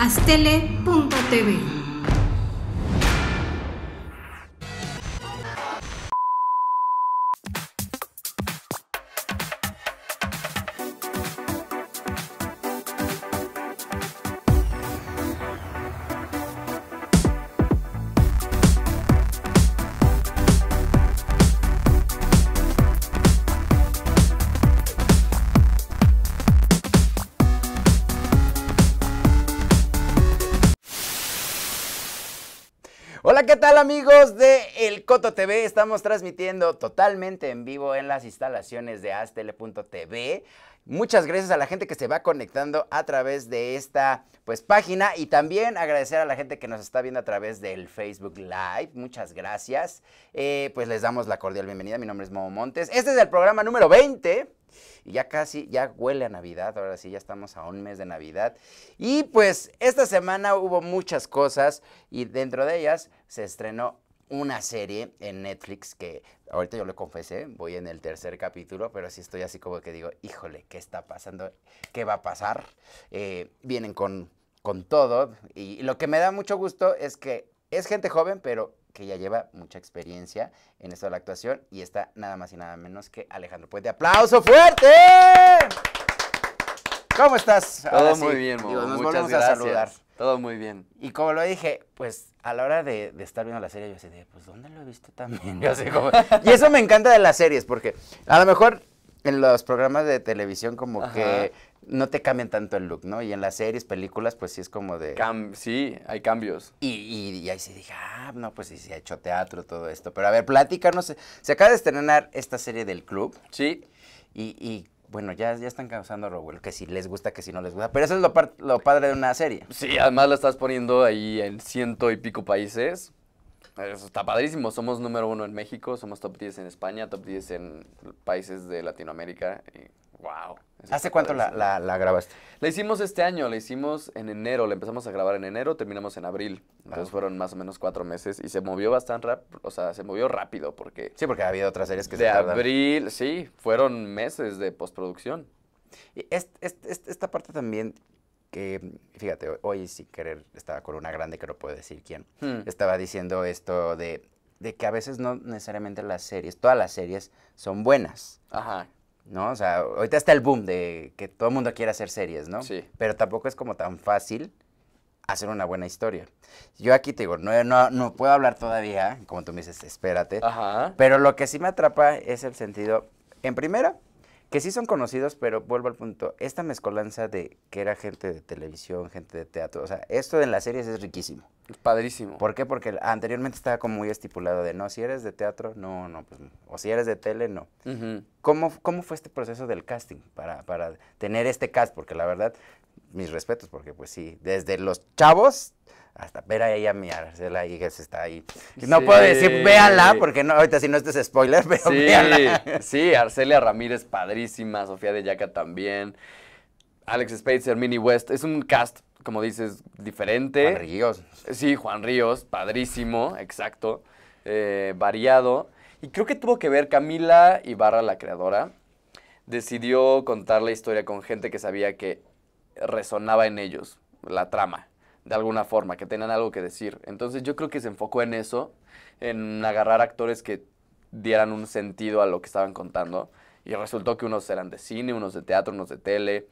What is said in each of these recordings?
astele.tv. amigos de El Coto TV, estamos transmitiendo totalmente en vivo en las instalaciones de astele.tv. Muchas gracias a la gente que se va conectando a través de esta pues, página y también agradecer a la gente que nos está viendo a través del Facebook Live. Muchas gracias. Eh, pues les damos la cordial bienvenida. Mi nombre es Momo Montes. Este es el programa número 20 ya casi, ya huele a Navidad, ahora sí, ya estamos a un mes de Navidad. Y pues esta semana hubo muchas cosas y dentro de ellas se estrenó una serie en Netflix que ahorita yo le confesé, voy en el tercer capítulo, pero sí estoy así como que digo, híjole, ¿qué está pasando? ¿Qué va a pasar? Eh, vienen con, con todo y lo que me da mucho gusto es que es gente joven, pero que ya lleva mucha experiencia en esto de la actuación y está nada más y nada menos que Alejandro Pues de ¡Aplauso fuerte! ¿Cómo estás? Todo muy bien, Muchas gracias. a saludar. Todo muy bien. Y como lo dije, pues a la hora de, estar viendo la serie, yo decía, pues ¿dónde lo he visto también? Yo y eso me encanta de las series, porque a lo mejor en los programas de televisión como que no te cambian tanto el look, ¿no? Y en las series, películas, pues sí es como de... sí, hay cambios. Y, y, ahí sí dije, ah, no, pues sí, se ha hecho teatro, todo esto. Pero a ver, platícanos, se acaba de estrenar esta serie del club. Sí. Y, y bueno, ya, ya están causando revuelo, que si les gusta, que si no les gusta. Pero eso es lo, lo padre de una serie. Sí, además la estás poniendo ahí en ciento y pico países está padrísimo. Somos número uno en México, somos top 10 en España, top 10 en países de Latinoamérica. wow. ¿Hace cuánto la, la, grabaste? La hicimos este año, la hicimos en enero, la empezamos a grabar en enero, terminamos en abril. Entonces fueron más o menos cuatro meses y se movió bastante rápido, o sea, se movió rápido porque... Sí, porque había otras series que de se tardan. abril, sí, fueron meses de postproducción. Y esta parte también que, fíjate, hoy sin querer estaba con una grande que no puedo decir quién, hmm. estaba diciendo esto de, que a veces no necesariamente las series, todas las series son buenas. Ajá. ¿No? O sea, ahorita está el boom de que todo el mundo quiere hacer series, ¿no? Sí. Pero tampoco es como tan fácil hacer una buena historia. Yo aquí te digo, no, no, no puedo hablar todavía, como tú me dices, espérate. Pero lo que sí me atrapa es el sentido, en primera, que sí son conocidos, pero vuelvo al punto, esta mezcolanza de que era gente de televisión, gente de teatro, o sea, esto en las series es riquísimo. Es padrísimo. ¿Por qué? Porque anteriormente estaba como muy estipulado de, no, si eres de teatro, no, no, pues, o si eres de tele, no. ¿Cómo, ¿Cómo fue este proceso del casting para, para tener este cast? Porque la verdad, mis respetos, porque pues sí, desde los chavos hasta ver ahí a mi Arcela y que está ahí. No puedo decir, véala, porque no, ahorita si no este es spoiler, pero sí, Sí, Arcelia Ramírez, padrísima, Sofía de Yaca también, Alex Spacer, Mini West, es un cast, como dices, diferente. Juan Ríos. Sí, Juan Ríos, padrísimo, exacto, eh, variado. Y creo que tuvo que ver Camila Ibarra, la creadora, decidió contar la historia con gente que sabía que resonaba en ellos, la trama, de alguna forma, que tenían algo que decir. Entonces yo creo que se enfocó en eso, en agarrar actores que dieran un sentido a lo que estaban contando. Y resultó que unos eran de cine, unos de teatro, unos de tele.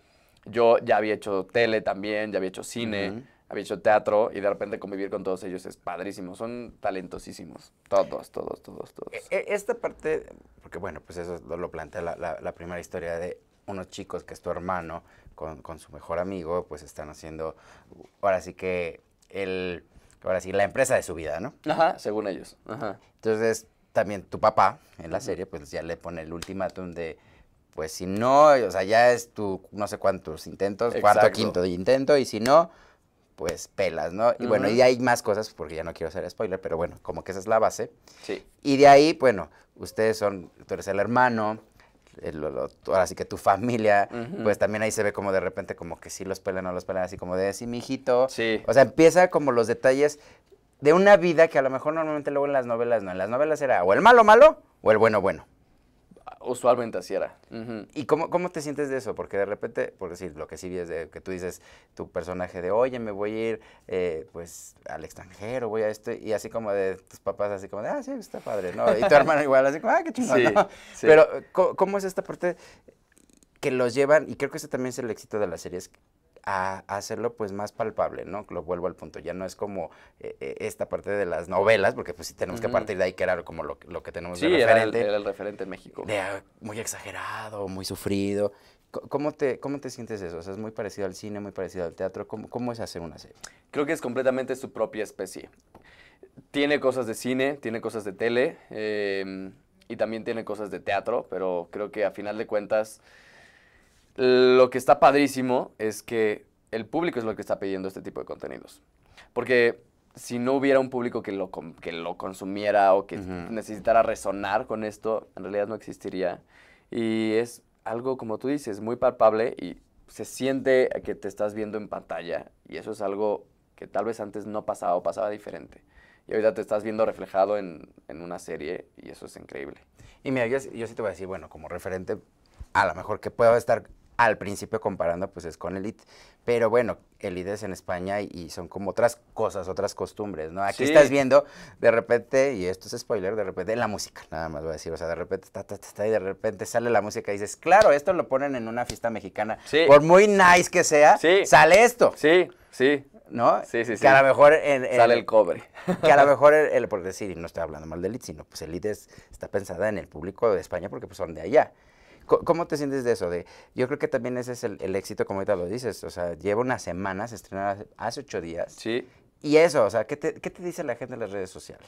Yo ya había hecho tele también, ya había hecho cine. había hecho teatro y de repente convivir con todos ellos es padrísimo. Son talentosísimos. Todos, todos, todos, todos. E, e, esta parte, porque bueno, pues eso lo plantea la primera historia de unos chicos que es tu hermano, con, su mejor amigo, pues están haciendo, ahora sí que el, ahora sí, la empresa de su vida, ¿no? Ajá, según ellos. Ajá. Entonces, también tu papá en la serie, pues ya le pone el ultimátum de, pues si no, o sea, ya es tu, no sé cuántos intentos, Exacto. cuarto, quinto de intento, y si no, pues pelas, ¿no? Y bueno, y hay más cosas, porque ya no quiero hacer spoiler, pero bueno, como que esa es la base. Sí. Y de ahí, bueno, ustedes son, tú eres el hermano, ahora sí que tu familia, pues también ahí se ve como de repente como que sí los pelan o los pelan, así como de, sí, mijito. Sí. O sea, empieza como los detalles de una vida que a lo mejor normalmente luego en las novelas no. En las novelas era o el malo malo o el bueno bueno. Usualmente así era. ¿Y cómo, te sientes de eso? Porque de repente, por decir, lo que sí vi es de, que tú dices, tu personaje de, oye, me voy a ir, eh, pues, al extranjero, voy a esto, y así como de tus papás, así como de, ah, sí, está padre, ¿no? Y tu hermano igual, así como, ah, qué chingón, Pero, ¿cómo, es esta parte que los llevan, y creo que ese también es el éxito de las series, a hacerlo pues más palpable, ¿no? Lo vuelvo al punto, ya no es como eh, eh, esta parte de las novelas, porque pues sí tenemos que partir de ahí, que era como lo, que tenemos de referente. Era el, referente en México. Ah, muy exagerado, muy sufrido. ¿Cómo te, ¿Cómo te sientes eso? O sea, es muy parecido al cine, muy parecido al teatro. ¿Cómo, ¿Cómo es hacer una serie? Creo que es completamente su propia especie. Tiene cosas de cine, tiene cosas de tele eh, y también tiene cosas de teatro, pero creo que a final de cuentas lo que está padrísimo es que el público es lo que está pidiendo este tipo de contenidos. Porque si no hubiera un público que lo, que lo consumiera o que necesitara resonar con esto, en realidad no existiría. Y es algo, como tú dices, muy palpable y se siente que te estás viendo en pantalla. Y eso es algo que tal vez antes no pasaba o pasaba diferente. Y ahorita te estás viendo reflejado en, una serie y eso es increíble. Y mira, yo sí te voy a decir, bueno, como referente, a lo mejor que pueda estar al principio comparando pues es con Elite. Pero bueno, Elite es en España y, son como otras cosas, otras costumbres, ¿no? Aquí estás viendo de repente, y esto es spoiler, de repente la música, nada más voy a decir, o sea, de repente y de repente sale la música y dices, claro, esto lo ponen en una fiesta mexicana. Por muy nice que sea, sale esto. Sí, sí. ¿no? Sí, sí, sí. Que a lo mejor... Sale el cobre. Que a lo mejor, el, el, y no estoy hablando mal de Elite, sino pues Elite es, está pensada en el público de España porque pues son de allá. ¿Cómo te sientes de eso? De, yo creo que también ese es el, éxito, como ahorita lo dices. O sea, lleva unas semanas, estrenada hace ocho días. Sí. Y eso, o sea, ¿qué te, ¿qué te dice la gente en las redes sociales?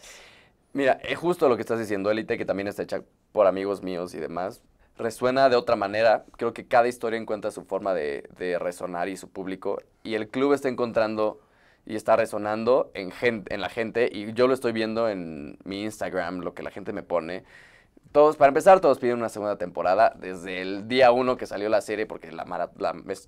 Mira, es eh, justo lo que estás diciendo, Elite, que también está hecha por amigos míos y demás. Resuena de otra manera. Creo que cada historia encuentra su forma de, de resonar y su público. Y el club está encontrando y está resonando en, gente, en la gente. Y yo lo estoy viendo en mi Instagram, lo que la gente me pone todos, para empezar, todos piden una segunda temporada desde el día uno que salió la serie, porque la,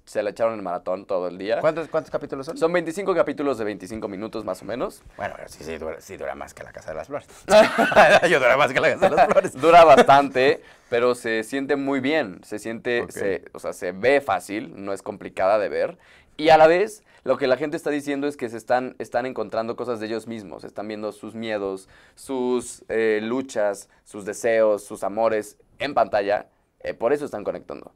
se la echaron en maratón todo el día. ¿Cuántos, capítulos son? Son 25 capítulos de 25 minutos más o menos. Bueno, sí, sí, dura, sí dura más que la Casa de las Flores. Yo dura más que la Casa de las Flores. dura bastante, pero se siente muy bien. Se siente, se, o sea, se ve fácil, no es complicada de ver. Y a la vez lo que la gente está diciendo es que se están, están encontrando cosas de ellos mismos, están viendo sus miedos, sus eh, luchas, sus deseos, sus amores en pantalla, eh, por eso están conectando.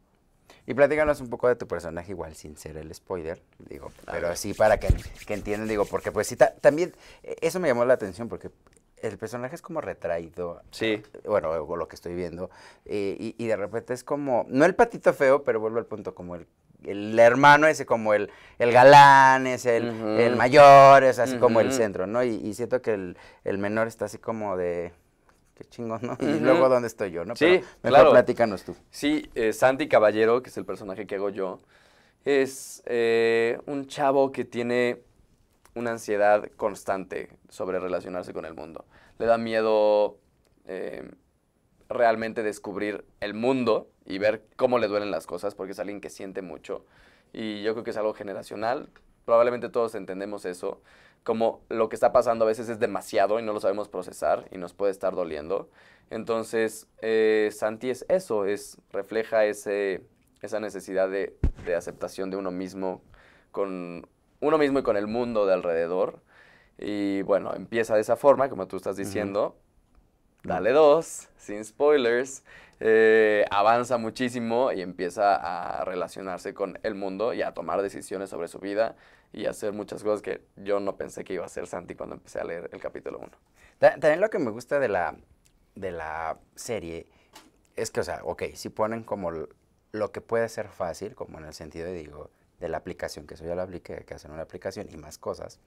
Y platícanos un poco de tu personaje, igual sin ser el spoiler, digo, ah, pero así para que, entiendan, digo, porque pues sí, también eh, eso me llamó la atención, porque el personaje es como retraído. Sí. Bueno, lo que estoy viendo. y, de repente es como, no el patito feo, pero vuelvo al punto, como el el hermano es como el, el galán, es el, el mayor, es así como el centro, ¿no? Y, siento que el, menor está así como de, qué chingón, ¿no? Y luego, ¿dónde estoy yo, no? Sí, Pero claro. platícanos tú. Sí, eh, Santi Caballero, que es el personaje que hago yo, es eh, un chavo que tiene una ansiedad constante sobre relacionarse con el mundo. Le da miedo eh, realmente descubrir el mundo y ver cómo le duelen las cosas, porque es alguien que siente mucho. Y yo creo que es algo generacional. Probablemente todos entendemos eso, como lo que está pasando a veces es demasiado y no lo sabemos procesar y nos puede estar doliendo. Entonces, eh, Santi es eso, es, refleja ese, esa necesidad de, aceptación de uno mismo con uno mismo y con el mundo de alrededor. Y bueno, empieza de esa forma, como tú estás diciendo. Dale dos, sin spoilers. Eh, avanza muchísimo y empieza a relacionarse con el mundo y a tomar decisiones sobre su vida y a hacer muchas cosas que yo no pensé que iba a hacer Santi cuando empecé a leer el capítulo 1. También lo que me gusta de la, de la serie es que, o sea, ok, si ponen como lo que puede ser fácil, como en el sentido de, digo, de la aplicación, que eso ya lo apliqué, que hacen una aplicación y más cosas,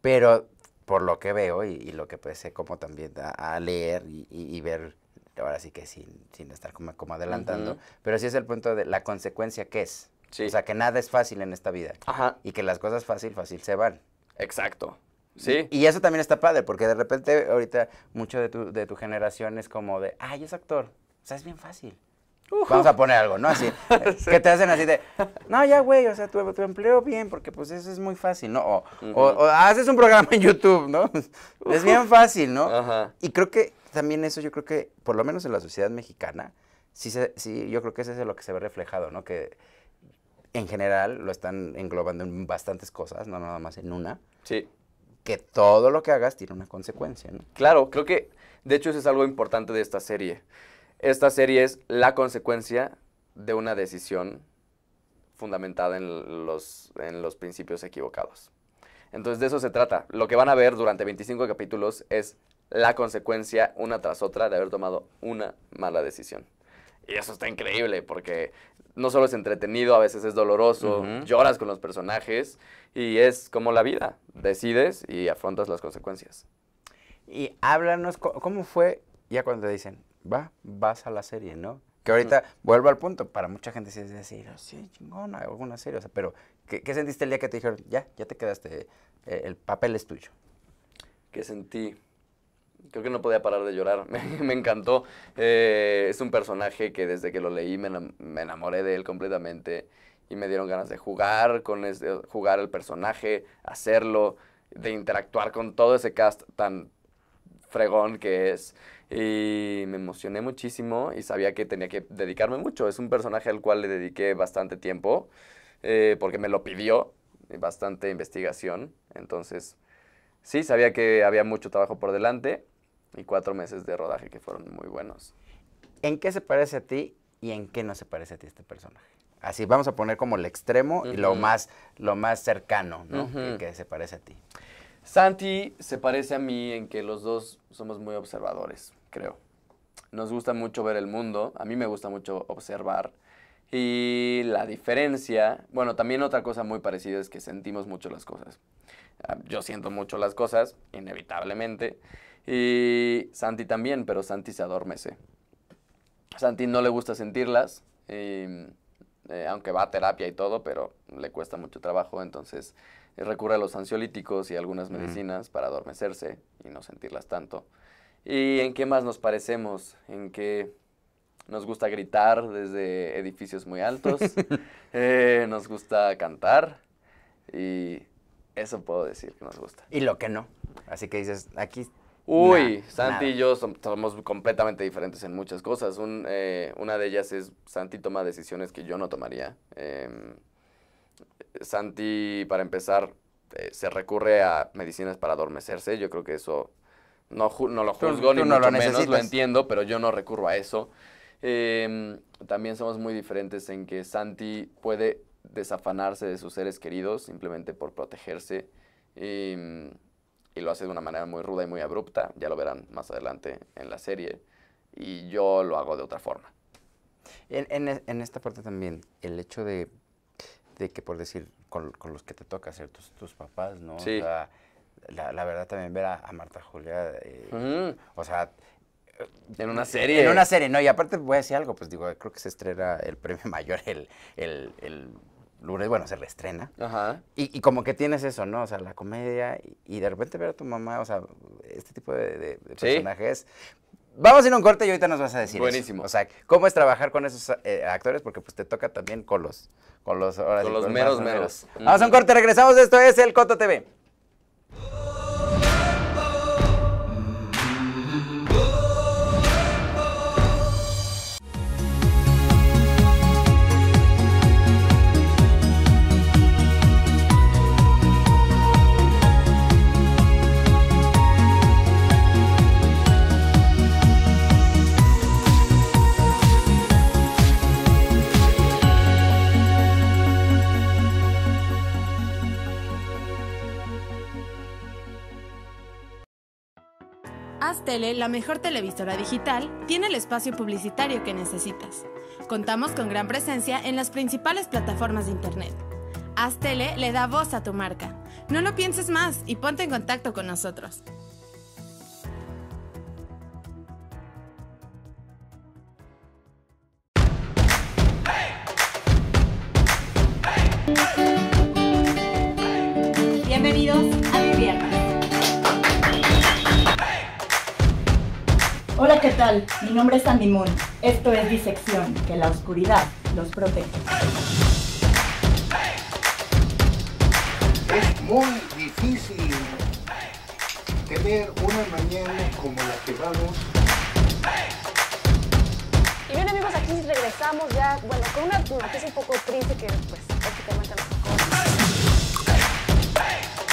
pero por lo que veo y, lo que ser como también a, leer y ver ahora sí que sin, sin estar como, adelantando, pero sí es el punto de la consecuencia que es. O sea, que nada es fácil en esta vida. Ajá. Y que las cosas fácil, fácil se van. Exacto. Sí. Y, eso también está padre, porque de repente ahorita mucho de tu, generación es como de, ay, es actor, o sea, es bien fácil. Vamos a poner algo, ¿no? Así. Eh, que te hacen así de, no, ya, güey, o sea, tu, tu, empleo bien, porque pues eso es muy fácil, ¿no? O, haces un programa en YouTube, ¿no? Es bien fácil, ¿no? Ajá. Y creo que también eso yo creo que, por lo menos en la sociedad mexicana, sí, sí yo creo que eso es lo que se ve reflejado, ¿no? Que en general lo están englobando en bastantes cosas, no nada más en una. Sí. Que todo lo que hagas tiene una consecuencia, ¿no? Claro, creo que, de hecho, eso es algo importante de esta serie. Esta serie es la consecuencia de una decisión fundamentada en los, en los principios equivocados. Entonces de eso se trata. Lo que van a ver durante 25 capítulos es la consecuencia una tras otra de haber tomado una mala decisión. Y eso está increíble porque no solo es entretenido, a veces es doloroso, lloras con los personajes y es como la vida, decides y afrontas las consecuencias. Y háblanos, ¿cómo fue ya cuando te dicen, va, vas a la serie, ¿no? Que ahorita, vuelvo al punto, para mucha gente sí es decir, oh, sí, chingona, alguna serie, pero ¿qué, sentiste el día que te dijeron, ya, ya te quedaste, eh, el papel es tuyo? ¿Qué sentí? creo que no podía parar de llorar, me, encantó. Eh, es un personaje que desde que lo leí me, enamoré de él completamente y me dieron ganas de jugar con ese, jugar el personaje, hacerlo, de interactuar con todo ese cast tan fregón que es. Y me emocioné muchísimo y sabía que tenía que dedicarme mucho. Es un personaje al cual le dediqué bastante tiempo, eh, porque me lo pidió, bastante investigación. Entonces, sí, sabía que había mucho trabajo por delante y cuatro meses de rodaje que fueron muy buenos. ¿En qué se parece a ti y en qué no se parece a ti este personaje? Así vamos a poner como el extremo y lo más, lo más cercano, ¿no? que, que se parece a ti. Santi se parece a mí en que los dos somos muy observadores, creo. Nos gusta mucho ver el mundo, a mí me gusta mucho observar. Y la diferencia, bueno, también otra cosa muy parecida es que sentimos mucho las cosas. Yo siento mucho las cosas, inevitablemente. Y Santi también, pero Santi se adormece. Santi no le gusta sentirlas, eh, aunque va a terapia y todo, pero le cuesta mucho trabajo, entonces recurre a los ansiolíticos y algunas medicinas para adormecerse y no sentirlas tanto. ¿Y en qué más nos parecemos? ¿En que nos gusta gritar desde edificios muy altos? Eh, nos gusta cantar y eso puedo decir que nos gusta. Y lo que no. Así que dices, aquí... Uy, Santi y yo somos, completamente diferentes en muchas cosas. Eh, una de ellas es Santi toma decisiones que yo no tomaría. Em, Santi, para empezar, eh, se recurre a medicinas para adormecerse. Yo creo que eso no, lo juzgo ni menos, lo entiendo, pero yo no recurro a eso. Em, también somos muy diferentes en que Santi puede desafanarse de sus seres queridos simplemente por protegerse em, y, lo hace de una manera muy ruda y muy abrupta, ya lo verán más adelante en la serie, y yo lo hago de otra forma. En, e, esta parte también, el hecho de, que, por decir, con, los que te toca ser tus, papás, ¿no? sea, la, verdad también ver a, Marta Julia, eh, o sea, eh, en una serie. En una serie, no. Y aparte voy a decir algo, pues digo, creo que se estrena el premio mayor el, el lunes, bueno, se reestrena. Ajá. Y, como que tienes eso, ¿no? O sea, la comedia y, de repente ver a tu mamá, o sea, este tipo de, personajes. Vamos a ir a un corte y ahorita nos vas a decir. Buenísimo. O sea, cómo es trabajar con esos eh, actores, porque pues te toca también con los, con los, ahora con, los meros, meros. Vamos a un corte, regresamos. Esto es El Coto TV. la mejor televisora digital, tiene el espacio publicitario que necesitas. Contamos con gran presencia en las principales plataformas de Internet. Haz le da voz a tu marca. No lo pienses más y ponte en contacto con nosotros. Hola, ¿qué tal? Mi nombre es Andy Moon. Esto es Disección, que la oscuridad los protege. Es muy difícil tener una mañana como la que vamos. Y bien amigos, aquí regresamos ya, bueno, con una es un poco triste que pues prácticamente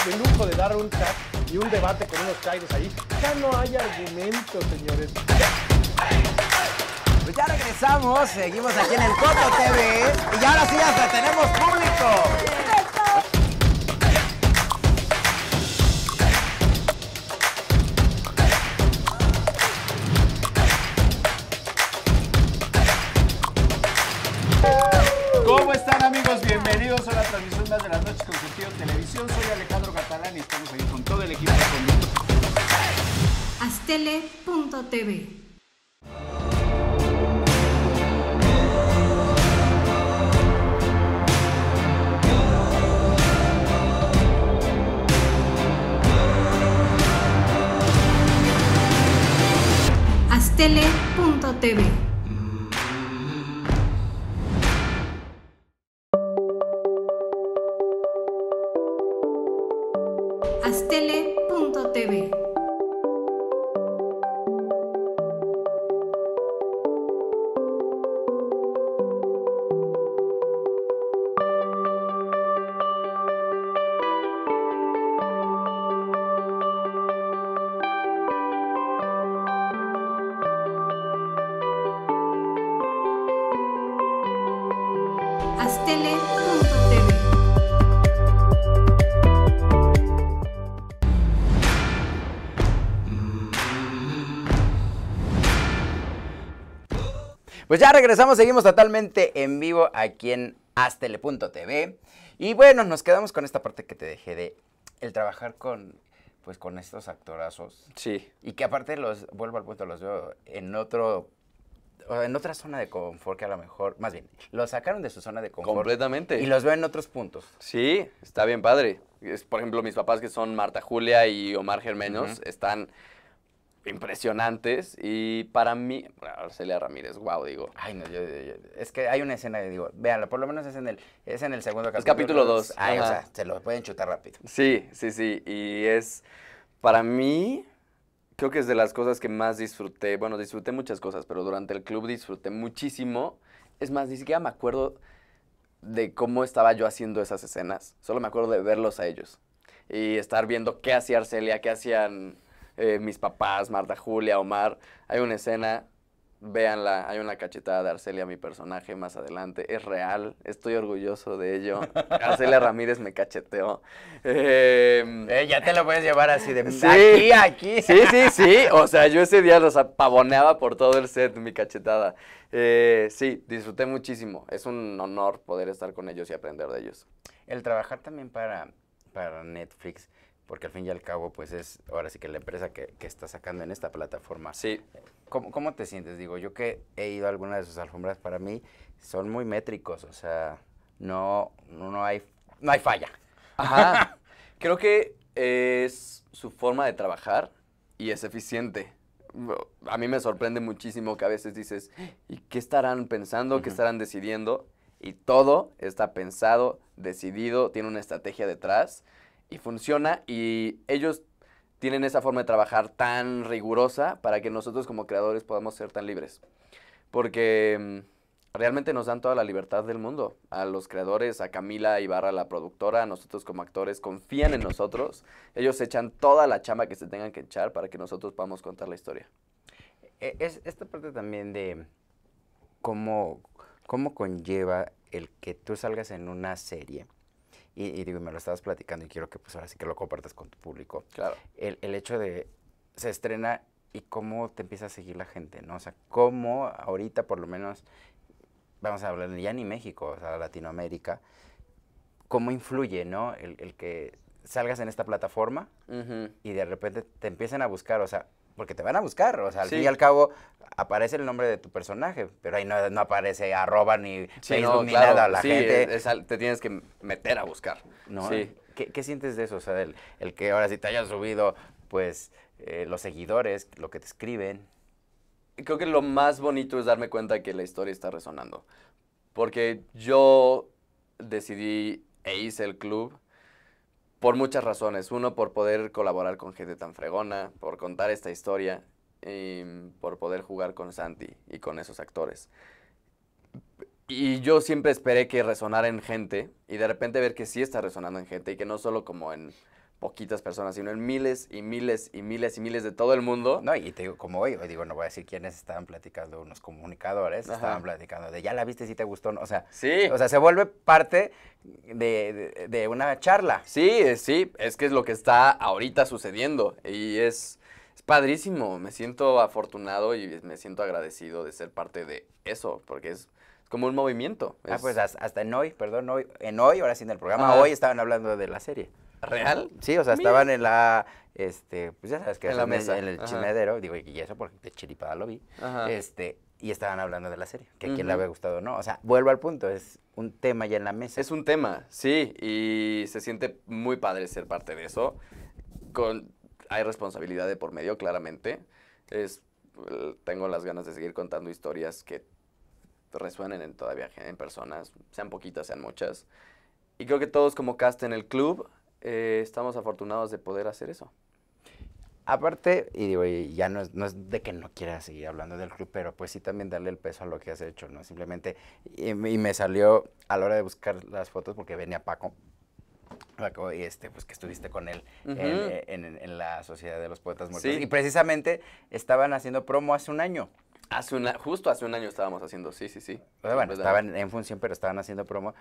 el lujo de dar un chat y un debate con unos caires ahí. Ya no hay argumento, señores. Pues ya regresamos, seguimos aquí en el Coco TV y ahora sí hasta tenemos público. punto tv hasta tele punto tv Pues ya regresamos, seguimos totalmente en vivo aquí en Astele.tv. Y bueno, nos quedamos con esta parte que te dejé de el trabajar con pues con estos actorazos. Sí. Y que aparte los, vuelvo al punto, los veo en otro en otra zona de confort que a lo mejor, más bien, los sacaron de su zona de confort. Completamente. Y los veo en otros puntos. Sí, está bien padre. Es, por ejemplo, mis papás que son Marta Julia y Omar Germenos están impresionantes. Y para mí, ...Arcelia Ramírez, wow, digo. Ay, no, es que hay una escena que digo, véanla, por lo menos es en el, es en el segundo capítulo. Es capítulo 2. Ay, o sea, se lo pueden chutar rápido. Sí, sí, sí. Y es, para mí, creo que es de las cosas que más disfruté. Bueno, disfruté muchas cosas, pero durante el club disfruté muchísimo. Es más, ni siquiera me acuerdo de cómo estaba yo haciendo esas escenas. Solo me acuerdo de verlos a ellos. Y estar viendo qué hacía Arcelia, qué hacían eh, mis papás, Marta Julia, Omar. Hay una escena, véanla, hay una cachetada de Arcelia, mi personaje, más adelante. Es real, estoy orgulloso de ello. Arcelia Ramírez me cacheteó. Em, eh, ya te lo puedes llevar así de aquí, aquí. Sí, sí, sí. O sea, yo ese día los apavoneaba por todo el set, mi cachetada. Eh, sí, disfruté muchísimo. Es un honor poder estar con ellos y aprender de ellos. El trabajar también para Netflix porque al fin y al cabo, pues es ahora sí que la empresa que, que está sacando en esta plataforma. Sí. Eh, ¿Cómo, ¿Cómo, te sientes? Digo, yo que he ido a alguna de sus alfombras, para mí son muy métricos, o sea, no, no, hay, no hay falla. Ajá. Creo que es su forma de trabajar y es eficiente. A mí me sorprende muchísimo que a veces dices, ¿y qué estarán pensando? ¿Qué estarán decidiendo? Y todo está pensado, decidido, tiene una estrategia detrás y funciona y ellos tienen esa forma de trabajar tan rigurosa para que nosotros como creadores podamos ser tan libres. Porque mm, realmente nos dan toda la libertad del mundo. A los creadores, a Camila Ibarra, la productora, a nosotros como actores, confían en nosotros. Ellos echan toda la chamba que se tengan que echar para que nosotros podamos contar la historia. E, es esta parte también de cómo conlleva el que tú salgas en una serie y, digo, me lo estabas platicando y quiero que pues ahora sí que lo compartas con tu público. Claro. El, hecho de, se estrena y cómo te empieza a seguir la gente, ¿no? O sea, cómo ahorita por lo menos, vamos a hablar ya ni México, o sea, Latinoamérica, cómo influye, ¿no? El, que salgas en esta plataforma y de repente te empiezan a buscar, o sea, porque te van a buscar, o sea, al fin y al cabo aparece el nombre de tu personaje, pero ahí no, aparece arroba ni Facebook ni nada, la gente... te tienes que meter a buscar. ¿Qué, sientes de eso? O sea, el, que ahora sí te hayan subido, pues, eh, los seguidores, lo que te escriben. Creo que lo más bonito es darme cuenta que la historia está resonando, porque yo decidí e hice el club por muchas razones. Uno, por poder colaborar con gente tan fregona, por contar esta historia, y em, por poder jugar con Santi y con esos actores. Y yo siempre esperé que resonara en gente y de repente ver que sí está resonando en gente y que no solo como en poquitas personas, sino en miles y miles y miles y miles de todo el mundo. No, y te digo, como hoy, hoy digo, no voy a decir quiénes estaban platicando, unos comunicadores estaban platicando de ya la viste, si te gustó, o sea, sí. o sea, se vuelve parte de, de, una charla. Sí, sí, es que es lo que está ahorita sucediendo y es, es padrísimo, me siento afortunado y me siento agradecido de ser parte de eso, porque es como un movimiento. Ah, pues hasta en hoy, perdón, hoy, en hoy, ahora sí en el programa, hoy estaban hablando de la serie. ¿Real? Sí, o sea, estaban en la, este, pues ya sabes que en, la mesa. en el chimedero, digo, y eso porque de chiripada lo vi, este, y estaban hablando de la serie, que a le había gustado o no, o sea, vuelvo al punto, es un tema ya en la mesa. Es un tema, sí, y se siente muy padre ser parte de eso, con, hay responsabilidad de por medio, claramente, es, tengo las ganas de seguir contando historias que resuenen en todavía en personas, sean poquitas, sean muchas. Y creo que todos como cast en el club eh, estamos afortunados de poder hacer eso. Aparte, y digo, ya no es, de que no quiera seguir hablando del club, pero pues sí también darle el peso a lo que has hecho, ¿no? Simplemente, y, me salió a la hora de buscar las fotos porque venía Paco, y este, pues que estuviste con él en, la Sociedad de los Poetas Muertos. Y precisamente estaban haciendo promo hace un año. Hace una, justo hace un año estábamos haciendo, sí, sí, sí. estaban en función, pero estaban haciendo promo.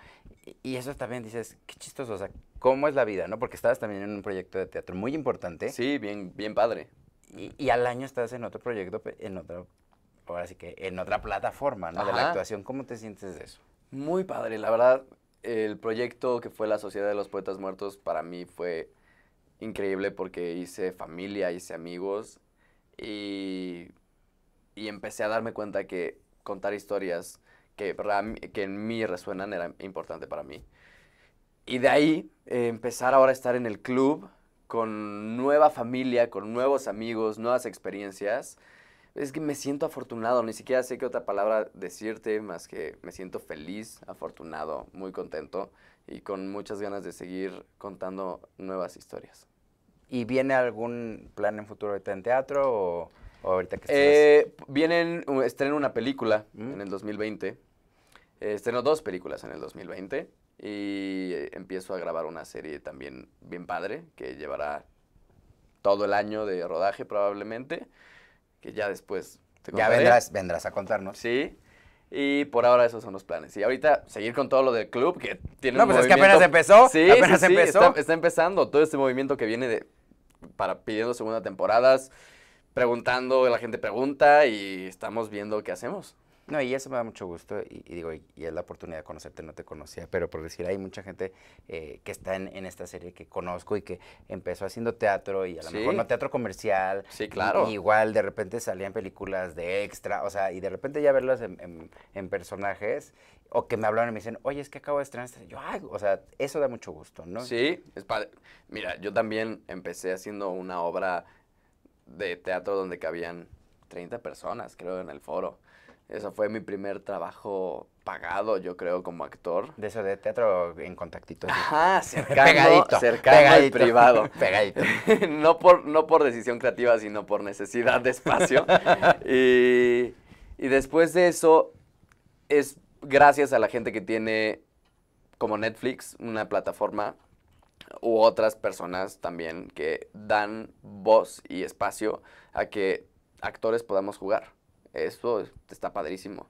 Y, eso también dices, qué chistoso, o sea, cómo es la vida, ¿no? Porque estabas también en un proyecto de teatro muy importante. Sí, bien, bien padre. Y, al año estás en otro proyecto, en otra, ahora sí que en otra plataforma, ¿no? De la actuación. ¿Cómo te sientes de eso? Muy padre, la verdad, el proyecto que fue la Sociedad de los Poetas Muertos para mí fue increíble porque hice familia, hice amigos y y empecé a darme cuenta que contar historias que, que en mí resuenan era importante para mí. Y de ahí eh, empezar ahora a estar en el club con nueva familia, con nuevos amigos, nuevas experiencias. Es que me siento afortunado, ni siquiera sé qué otra palabra decirte más que me siento feliz, afortunado, muy contento y con muchas ganas de seguir contando nuevas historias. ¿Y viene algún plan en futuro ahorita en teatro o...? ahorita que eh, Vienen, estreno una película mm. en el 2020. Eh, estreno dos películas en el 2020. Y eh, empiezo a grabar una serie también bien padre, que llevará todo el año de rodaje probablemente, que ya después Ya vendrás, vendrás a contarnos. Sí, y por ahora esos son los planes. Y ahorita seguir con todo lo del club, que tiene No, pues es que apenas empezó. Sí, apenas empezó. Está, empezando todo este movimiento que viene de para pidiendo segunda temporadas, preguntando, la gente pregunta y estamos viendo qué hacemos. No, y eso me da mucho gusto y, digo, y, es la oportunidad de conocerte, no te conocía, pero por decir, hay mucha gente eh, que está en, esta serie que conozco y que empezó haciendo teatro y a lo mejor no teatro comercial. Sí, claro. igual de repente salían películas de extra, o sea, y de repente ya verlas en, personajes o que me hablaron y me dicen, oye, es que acabo de estrenar esta Yo, hago, o sea, eso da mucho gusto, ¿no? Sí, es padre. Mira, yo también empecé haciendo una obra de teatro donde cabían 30 personas, creo, en el foro. Eso fue mi primer trabajo pagado, yo creo, como actor. De eso de teatro en contactito. Ajá, cercano, pegadito, privado. Pegadito. no, por, no por decisión creativa, sino por necesidad de espacio. y, y después de eso, es gracias a la gente que tiene como Netflix, una plataforma u otras personas también que dan voz y espacio a que actores podamos jugar. eso está padrísimo.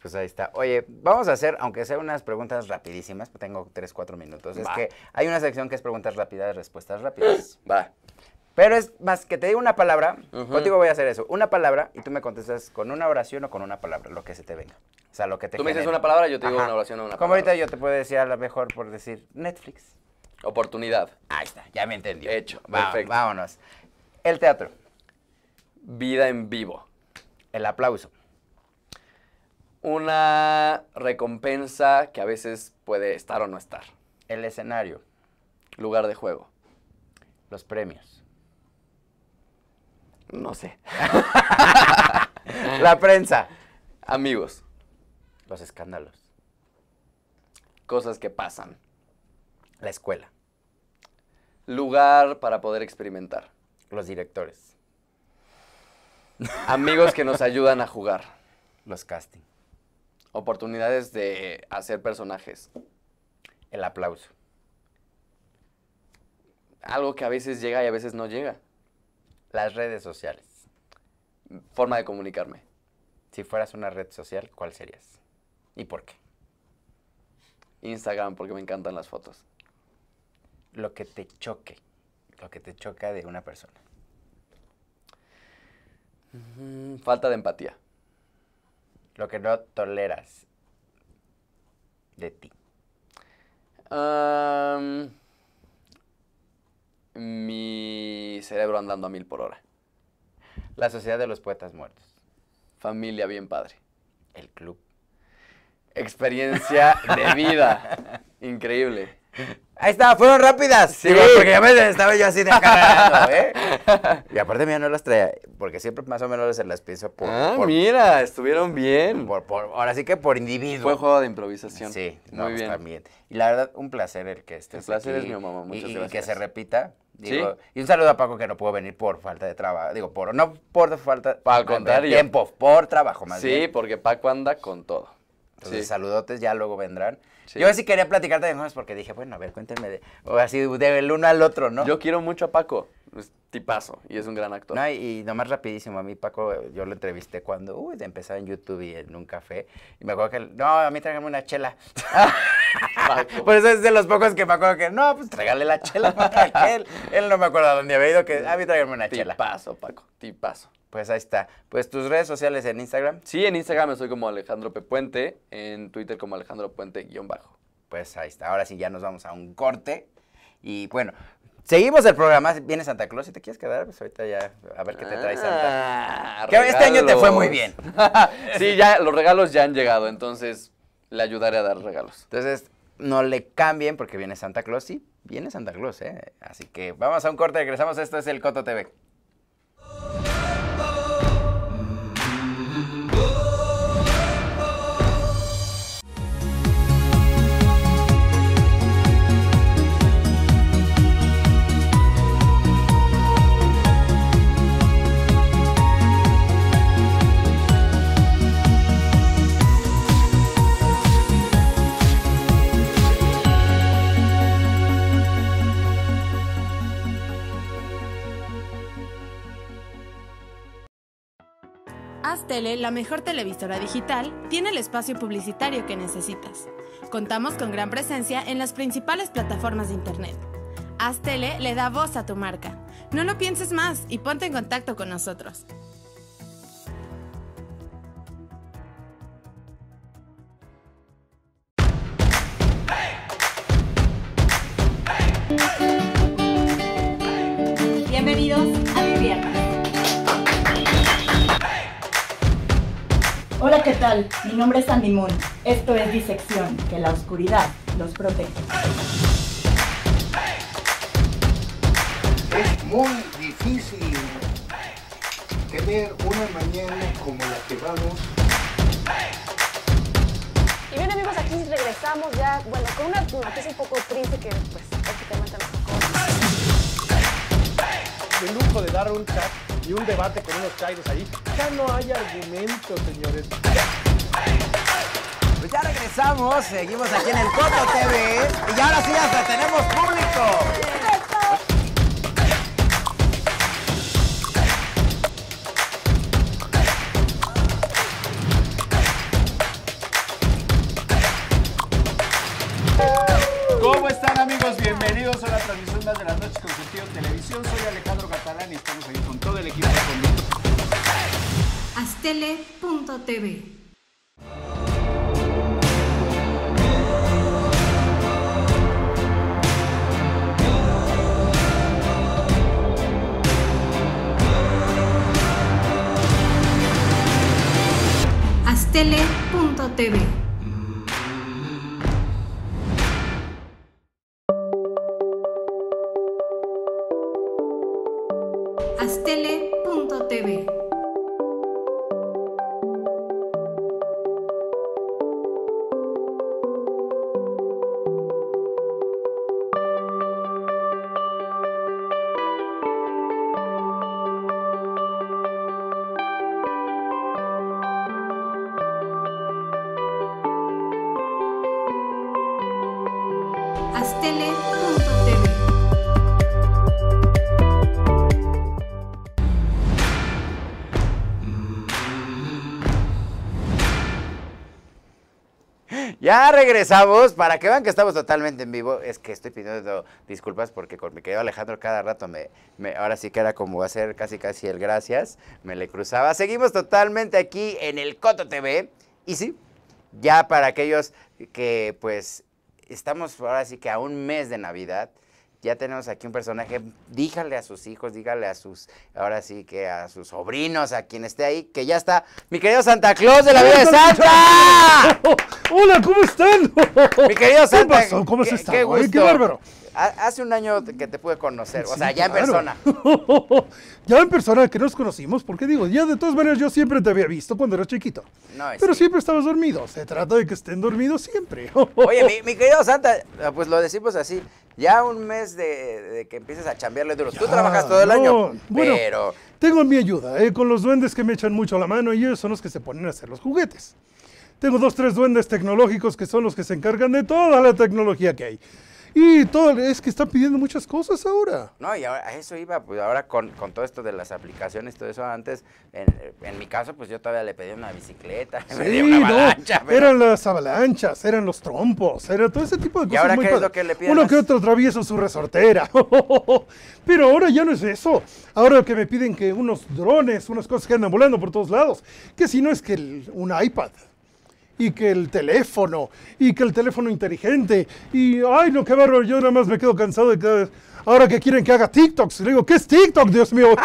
Pues ahí está. Oye, vamos a hacer, aunque sea unas preguntas rapidísimas, pues tengo 3, 4 minutos. Es que hay una sección que es preguntas rápidas, respuestas rápidas. Va. Pero es más que te digo una palabra, contigo voy a hacer eso, una palabra y tú me contestas con una oración o con una palabra, lo que se te venga. O sea, lo que te Tú me dices una palabra, yo te digo una oración o una palabra. Como ahorita yo te puedo decir a lo mejor por decir Netflix. Oportunidad. Ahí está, ya me entendió. Hecho, Vámonos. El teatro. Vida en vivo. El aplauso. Una recompensa que a veces puede estar o no estar. El escenario. Lugar de juego. Los premios. No sé. La prensa. Amigos. Los escándalos. Cosas que pasan. La escuela. Lugar para poder experimentar. Los directores. Amigos que nos ayudan a jugar. Los casting. Oportunidades de hacer personajes. El aplauso. Algo que a veces llega y a veces no llega. Las redes sociales. Forma de comunicarme. Si fueras una red social, ¿cuál serías? ¿Y por qué? Instagram, porque me encantan las fotos lo que te choque, lo que te choca de una persona. Mm, falta de empatía. Lo que no toleras de ti. mi cerebro andando a mil por hora. La sociedad de los poetas muertos. Familia bien padre. El club. Experiencia de vida. Increíble. Ahí está, fueron rápidas. Sí, porque ya me estaba yo así de ¿eh? Y aparte mía no las traía, porque siempre más o menos se las pienso por... Ah, mira, estuvieron bien. Por, ahora sí que por individuo. Fue juego de improvisación. Sí, muy pues, bien. Y la verdad, un placer el que estés El placer es mi mamá, muchas y, gracias. que se repita. Y un saludo a Paco que no pudo venir por falta de trabajo. Digo, por no por falta... Al contrario. Tiempo, por trabajo más bien. Sí, porque Paco anda con todo. Entonces, saludotes, ya luego vendrán. Yo sí quería platicarte de más porque dije, bueno, a ver, cuéntenme de, o así del el uno al otro, ¿no? Yo quiero mucho a Paco, es tipazo y es un gran actor. No, y, nomás rapidísimo, a mí Paco, yo lo entrevisté cuando, uy, empezaba en YouTube y en un café, y me acuerdo que, él, no, a mí tráigame una chela. Por eso es de los pocos que me acuerdo que, no, pues tráigale la chela él. no me acuerdo de dónde había ido, que a mí tráigame una chela. Tipazo, Paco, tipazo. Pues ahí está. Pues tus redes sociales en Instagram. Sí, en Instagram soy como Alejandro Pepuente, en Twitter como Alejandro Puente-bajo. Pues ahí está. Ahora sí ya nos vamos a un corte. Y bueno, seguimos el programa. Viene Santa Claus, si te quieres quedar, pues ahorita ya a ver qué te trae Santa. Ah, este año te fue muy bien. sí, ya los regalos ya han llegado, entonces le ayudaré a dar regalos. Entonces, no le cambien porque viene Santa Claus, y viene Santa Claus, ¿eh? Así que vamos a un corte, regresamos. Esto es el Coto TV. Astele, la mejor televisora digital, tiene el espacio publicitario que necesitas. Contamos con gran presencia en las principales plataformas de Internet. Tele le da voz a tu marca. No lo pienses más y ponte en contacto con nosotros. Bienvenidos a Hola, ¿qué tal? Mi nombre es Andy Moon. Esto es Disección, que la oscuridad los protege. Es muy difícil tener una mañana como la que vamos. Y bien amigos, aquí regresamos ya, bueno, con una es un poco triste que pues prácticamente las cosas. El lujo de dar un chat y un debate con unos chairos ahí. Ya no hay argumento, señores. Pues ya regresamos, seguimos aquí en el Coto TV y ahora sí hasta tenemos público. Bienvenidos a la transmisión más de las noches con tío televisión. Soy Alejandro Catalán y estamos ahí con todo el equipo de Astele.tv Astele.tv Ya regresamos para que vean que estamos totalmente en vivo. Es que estoy pidiendo disculpas porque con mi querido Alejandro cada rato me, ahora sí que era como hacer casi casi el gracias, me le cruzaba. Seguimos totalmente aquí en el Coto TV y sí, ya para aquellos que pues estamos ahora sí que a un mes de Navidad ya tenemos aquí un personaje, díganle a sus hijos, dígale a sus, ahora sí que a sus sobrinos, a quien esté ahí, que ya está mi querido Santa Claus de la vida de Santa. Hola, ¿cómo están? Mi querido Santa, ¿Qué pasó? ¿Cómo se Qué, qué bárbaro. Hace un año que te pude conocer, o sea, ya en persona. ya en persona que nos conocimos, porque digo, ya de todas maneras yo siempre te había visto cuando eras chiquito. pero siempre estabas dormido, se trata de que estén dormidos siempre. Oye, mi, querido Santa, ah, pues lo decimos así, ya un mes de, que empieces a chambearle duro. Tú trabajas todo el año, pero... Tengo mi ayuda, eh, con los duendes que me echan mucho la mano y ellos son los que se ponen a hacer los juguetes. Tengo dos, tres duendes tecnológicos que son los que se encargan de toda la tecnología que hay. Y todo, es que están pidiendo muchas cosas ahora. No, y ahora, eso iba, pues ahora con, todo esto de las aplicaciones, todo eso antes, en, mi caso, pues yo todavía le pedí una bicicleta, me Eran las avalanchas, eran los trompos, era todo ese tipo de cosas. ¿Y ahora muy es lo que le piden Uno que otro travieso su resortera. pero ahora ya no es eso. Ahora lo que me piden que unos drones, unas cosas que andan volando por todos lados, que si no es que un iPad y que el teléfono, y que el teléfono inteligente, y ay, no, qué barro! yo nada más me quedo cansado de que ahora que quieren que haga TikToks, le digo, ¿qué es TikTok, Dios mío?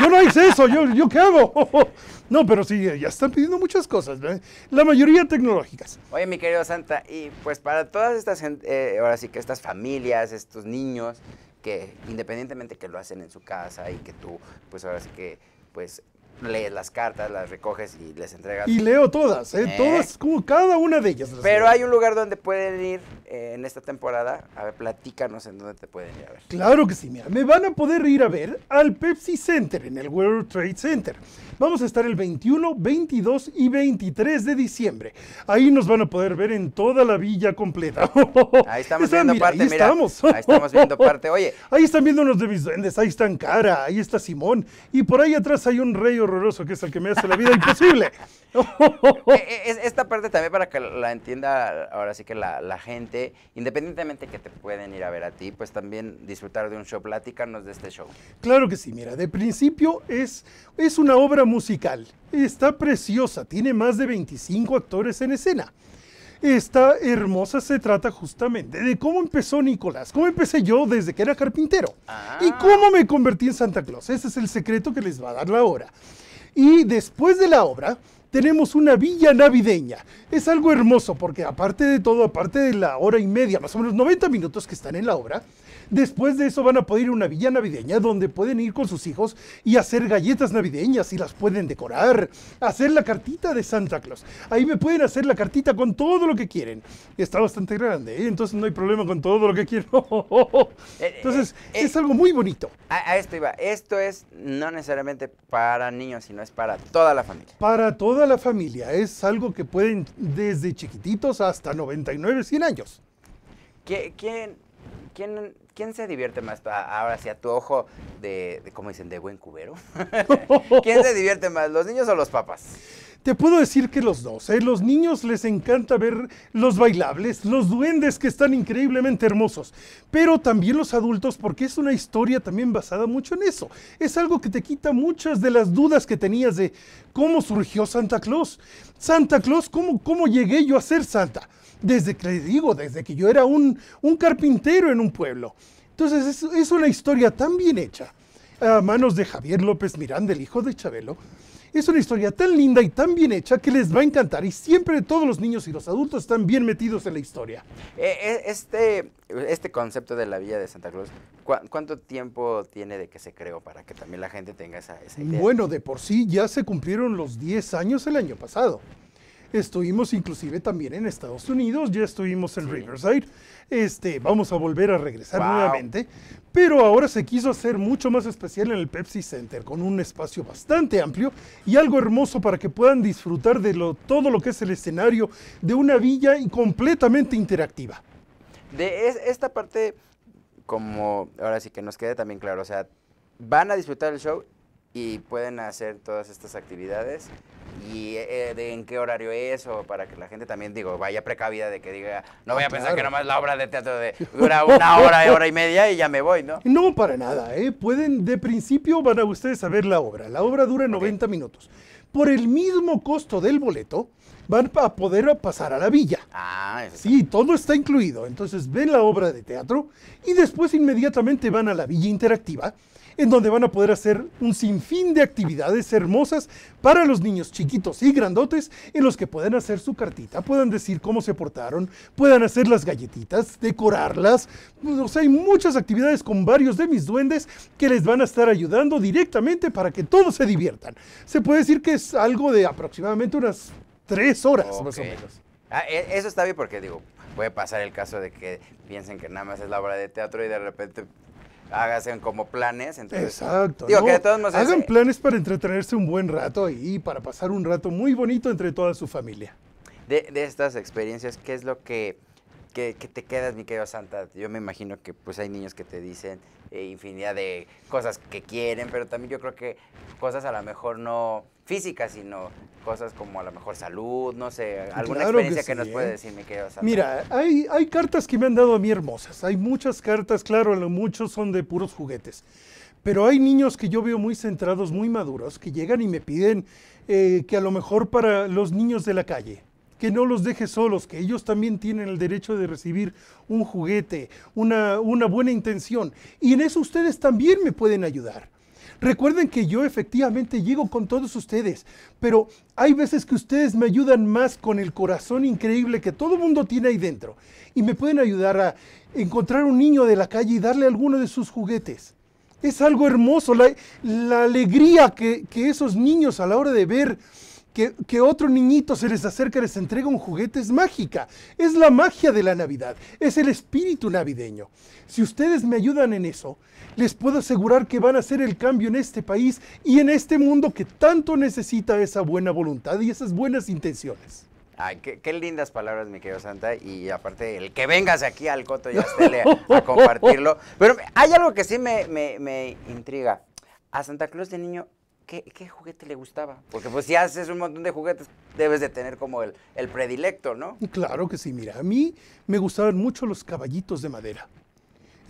Yo no hice eso, yo, yo qué hago. No, pero sí, ya están pidiendo muchas cosas, ¿eh? la mayoría tecnológicas. Oye, mi querido Santa, y pues para todas estas, eh, ahora sí que estas familias, estos niños, que independientemente que lo hacen en su casa y que tú, pues ahora sí que, pues lees las cartas, las recoges y les entregas. Y leo todas, ¿eh? Eh. Todas, como cada una de ellas. Pero hay un lugar donde pueden ir eh, en esta temporada. A ver, platícanos en dónde te pueden ir a ver. Claro que sí, mira. Me van a poder ir a ver al Pepsi Center, en el World Trade Center. Vamos a estar el 21, 22 y 23 de diciembre. Ahí nos van a poder ver en toda la villa completa. Ahí estamos viendo parte, ahí Estamos. Ahí estamos viendo parte, oye. Ahí están viendo unos de mis duendes, ahí están Cara, ahí está Simón. Y por ahí atrás hay un rey horroroso que es el que me hace la vida imposible. Eh, eh, esta parte también para que la entienda ahora sí que la, gente, independientemente que te pueden ir a ver a ti, pues también disfrutar de un show, platícanos de este show. Claro que sí, mira, de principio es, es una obra musical, está preciosa, tiene más de 25 actores en escena esta hermosa se trata justamente de cómo empezó Nicolás, cómo empecé yo desde que era carpintero ah. y cómo me convertí en Santa Claus. Ese es el secreto que les va a dar la obra. Y después de la obra, tenemos una villa navideña. Es algo hermoso porque aparte de todo, aparte de la hora y media, más o menos 90 minutos que están en la obra, Después de eso van a poder ir a una villa navideña donde pueden ir con sus hijos y hacer galletas navideñas y las pueden decorar. Hacer la cartita de Santa Claus. Ahí me pueden hacer la cartita con todo lo que quieren. Está bastante grande, ¿eh? entonces no hay problema con todo lo que quiero. Eh, eh, entonces es algo muy bonito. A, esto iba. Esto es no necesariamente para niños, sino es para toda la familia. Para toda la familia. Es algo que pueden desde chiquititos hasta 99, 100 años. ¿Quién, quién ¿quién se divierte más? Ah, ahora sí, a tu ojo de, ¿cómo dicen? De buen cubero. ¿Quién se divierte más, los niños o los papás? Te puedo decir que los dos, ¿eh? los niños les encanta ver los bailables, los duendes que están increíblemente hermosos, pero también los adultos porque es una historia también basada mucho en eso. Es algo que te quita muchas de las dudas que tenías de cómo surgió Santa Claus. Santa Claus, cómo llegué yo a ser Santa? desde que le digo, desde que yo era un, un carpintero en un pueblo. Entonces es, una historia tan bien hecha, a manos de Javier López Miranda, el hijo de Chabelo. Es una historia tan linda y tan bien hecha que les va a encantar y siempre todos los niños y los adultos están bien metidos en la historia. E, e, este, este concepto de la Villa de Santa Cruz, ¿cuánto tiempo tiene de que se creó para que también la gente tenga esa, esa idea? Bueno, de por sí ya se cumplieron los 10 años el año pasado. Estuvimos inclusive también en Estados Unidos, ya estuvimos en Riverside. Este, vamos a volver a regresar nuevamente, pero ahora se quiso hacer mucho más especial en el Pepsi Center, con un espacio bastante amplio y algo hermoso para que puedan disfrutar de todo lo que es el escenario de una villa completamente interactiva. De esta parte, como ahora sí que nos quede también claro, o sea, van a disfrutar el show y pueden hacer todas estas actividades y eh, de en qué horario es o para que la gente también digo vaya precavida de que diga no voy a pensar que que nomás la obra de teatro de dura una hora hora y media y ya me voy no no para nada ¿eh? pueden de principio van a ustedes a ver la obra la obra dura 90 minutos por el mismo costo del boleto van a poder pasar a la villa. Ah, sí, todo está incluido. Entonces ven la obra de teatro y después inmediatamente van a la villa interactiva en donde van a poder hacer un sinfín de actividades hermosas para los niños chiquitos y grandotes, en los que pueden hacer su cartita, puedan decir cómo se portaron, puedan hacer las galletitas, decorarlas. O sea, hay muchas actividades con varios de mis duendes que les van a estar ayudando directamente para que todos se diviertan. Se puede decir que es algo de aproximadamente unas tres horas, más o menos. Ah, e, eso está bien porque digo, puede pasar el caso de que piensen que nada más es la obra de teatro y de repente háganse como planes. Entonces, Exacto. hagan planes para entretenerse un buen rato y para pasar un rato muy bonito entre toda su familia. De, estas experiencias, ¿qué es lo que, te quedas, mi querida Santa? Yo me imagino que pues hay niños que te dicen eh, infinidad de cosas que quieren, pero también yo creo que cosas a lo mejor no física, sino cosas como a lo mejor salud, no sé, alguna experiencia que, nos puede ¿eh? decir, mi Mira, hay, cartas que me han dado a mí hermosas, hay muchas cartas, claro, muchos son de puros juguetes. Pero hay niños que yo veo muy centrados, muy maduros, que llegan y me piden eh, que a lo mejor para los niños de la calle, que no los deje solos, que ellos también tienen el derecho de recibir un juguete, una, una buena intención. Y en eso ustedes también me pueden ayudar. Recuerden que yo efectivamente llego con todos ustedes, pero hay veces que ustedes me ayudan más con el corazón increíble que todo el mundo tiene ahí dentro y me pueden ayudar a encontrar un niño de la calle y darle alguno de sus juguetes. Es algo hermoso, la, alegría que, esos niños a la hora de ver que, que, otro niñito se les acerca y les entrega un juguete es mágica. Es la magia de la Navidad, es el espíritu navideño. Si ustedes me ayudan en eso, les puedo asegurar que van a hacer el cambio en este país y en este mundo que tanto necesita esa buena voluntad y esas buenas intenciones. Ay, qué, lindas palabras, mi querido Santa. Y aparte, el que vengas aquí al Coto y a, Stele a, compartirlo. Pero hay algo que sí me, intriga. A Santa Claus de niño, ¿Qué, ¿qué, juguete le gustaba? Porque pues si haces un montón de juguetes, debes de tener como el, el, predilecto, ¿no? Claro que sí, mira, a mí me gustaban mucho los caballitos de madera.